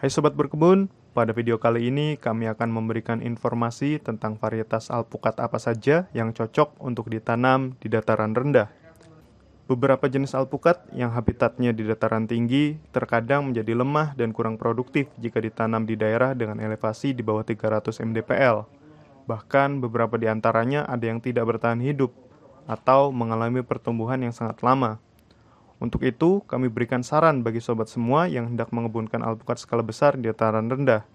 Hai Sobat Berkebun, pada video kali ini kami akan memberikan informasi tentang varietas alpukat apa saja yang cocok untuk ditanam di dataran rendah. Beberapa jenis alpukat yang habitatnya di dataran tinggi terkadang menjadi lemah dan kurang produktif jika ditanam di daerah dengan elevasi di bawah 300 mdpl. Bahkan beberapa di antaranya ada yang tidak bertahan hidup atau mengalami pertumbuhan yang sangat lama. Untuk itu, kami berikan saran bagi sobat semua yang hendak mengebunkan alpukat skala besar di dataran rendah.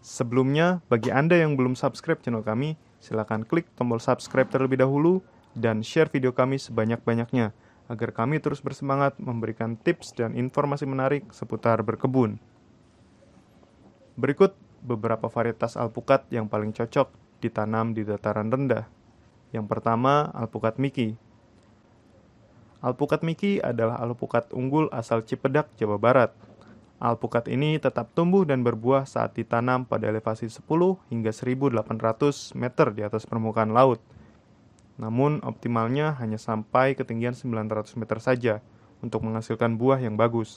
Sebelumnya, bagi Anda yang belum subscribe channel kami, silakan klik tombol subscribe terlebih dahulu dan share video kami sebanyak-banyaknya agar kami terus bersemangat memberikan tips dan informasi menarik seputar berkebun. Berikut beberapa varietas alpukat yang paling cocok ditanam di dataran rendah. Yang pertama, alpukat Miki Alpukat Miki adalah alpukat unggul asal Cipedak, Jawa Barat. Alpukat ini tetap tumbuh dan berbuah saat ditanam pada elevasi 10 hingga 1800 meter di atas permukaan laut. Namun optimalnya hanya sampai ketinggian 900 meter saja untuk menghasilkan buah yang bagus.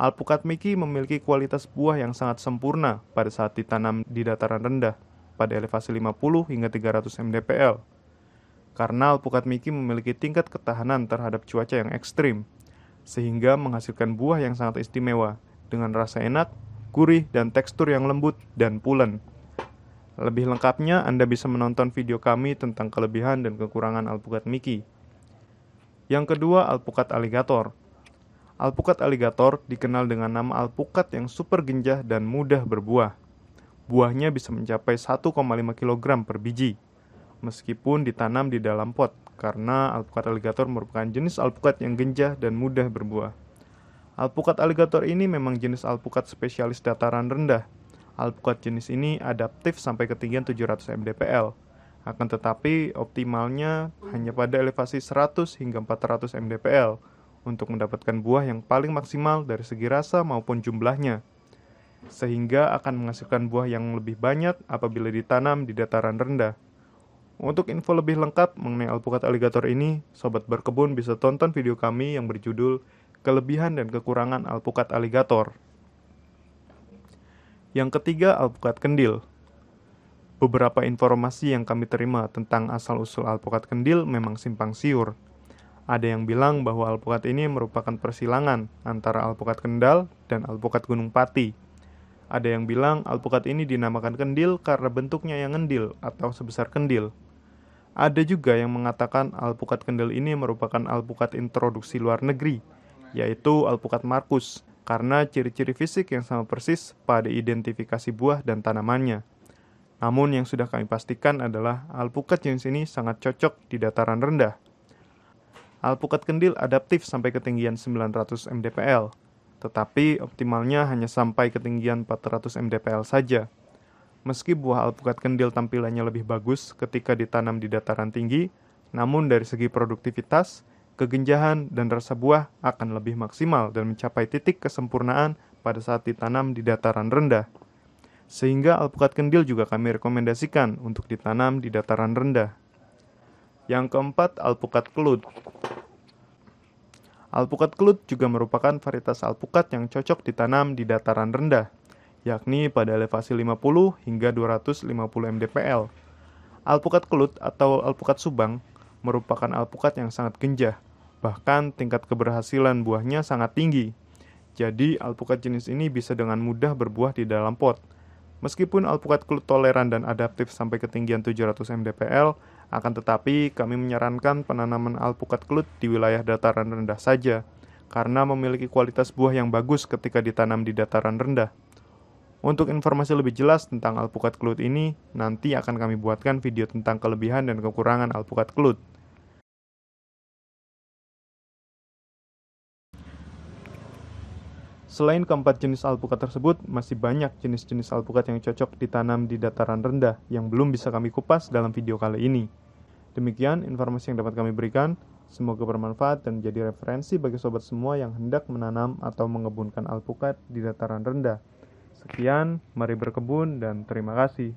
Alpukat Miki memiliki kualitas buah yang sangat sempurna pada saat ditanam di dataran rendah pada elevasi 50 hingga 300 mdpl karena alpukat Miki memiliki tingkat ketahanan terhadap cuaca yang ekstrim, sehingga menghasilkan buah yang sangat istimewa dengan rasa enak, gurih, dan tekstur yang lembut dan pulen. Lebih lengkapnya, Anda bisa menonton video kami tentang kelebihan dan kekurangan alpukat Miki. Yang kedua, alpukat aligator. Alpukat aligator dikenal dengan nama alpukat yang super genjah dan mudah berbuah. Buahnya bisa mencapai 1,5 kg per biji meskipun ditanam di dalam pot, karena alpukat aligator merupakan jenis alpukat yang genjah dan mudah berbuah. Alpukat aligator ini memang jenis alpukat spesialis dataran rendah. Alpukat jenis ini adaptif sampai ketinggian 700 mdpl. Akan tetapi, optimalnya hanya pada elevasi 100 hingga 400 mdpl untuk mendapatkan buah yang paling maksimal dari segi rasa maupun jumlahnya sehingga akan menghasilkan buah yang lebih banyak apabila ditanam di dataran rendah. Untuk info lebih lengkap mengenai alpukat aligator ini, sobat berkebun bisa tonton video kami yang berjudul Kelebihan dan Kekurangan Alpukat Aligator. Yang ketiga, alpukat kendil. Beberapa informasi yang kami terima tentang asal-usul alpukat kendil memang simpang siur. Ada yang bilang bahwa alpukat ini merupakan persilangan antara alpukat kendal dan alpukat gunung pati. Ada yang bilang alpukat ini dinamakan kendil karena bentuknya yang kendil atau sebesar kendil. Ada juga yang mengatakan Alpukat kendil ini merupakan Alpukat introduksi luar negeri, yaitu Alpukat Markus, karena ciri-ciri fisik yang sama persis pada identifikasi buah dan tanamannya. Namun yang sudah kami pastikan adalah alpukat jenis ini sangat cocok di dataran rendah. Alpukat kendil adaptif sampai ketinggian 900 mdpl, tetapi optimalnya hanya sampai ketinggian 400 mdpl saja. Meski buah alpukat kendil tampilannya lebih bagus ketika ditanam di dataran tinggi, namun dari segi produktivitas, kegenjahan, dan rasa buah akan lebih maksimal dan mencapai titik kesempurnaan pada saat ditanam di dataran rendah. Sehingga alpukat kendil juga kami rekomendasikan untuk ditanam di dataran rendah. Yang keempat, alpukat kelut. Alpukat kelut juga merupakan varietas alpukat yang cocok ditanam di dataran rendah yakni pada elevasi 50 hingga 250 mdpl. Alpukat kelut atau alpukat subang merupakan alpukat yang sangat genjah, bahkan tingkat keberhasilan buahnya sangat tinggi. Jadi, alpukat jenis ini bisa dengan mudah berbuah di dalam pot. Meskipun alpukat kelut toleran dan adaptif sampai ketinggian 700 mdpl, akan tetapi kami menyarankan penanaman alpukat kelut di wilayah dataran rendah saja, karena memiliki kualitas buah yang bagus ketika ditanam di dataran rendah. Untuk informasi lebih jelas tentang Alpukat Kelut ini, nanti akan kami buatkan video tentang kelebihan dan kekurangan Alpukat Kelut. Selain keempat jenis alpukat tersebut, masih banyak jenis-jenis alpukat yang cocok ditanam di dataran rendah yang belum bisa kami kupas dalam video kali ini. Demikian informasi yang dapat kami berikan. Semoga bermanfaat dan menjadi referensi bagi sobat semua yang hendak menanam atau mengebunkan alpukat di dataran rendah. Sekian, mari berkebun dan terima kasih.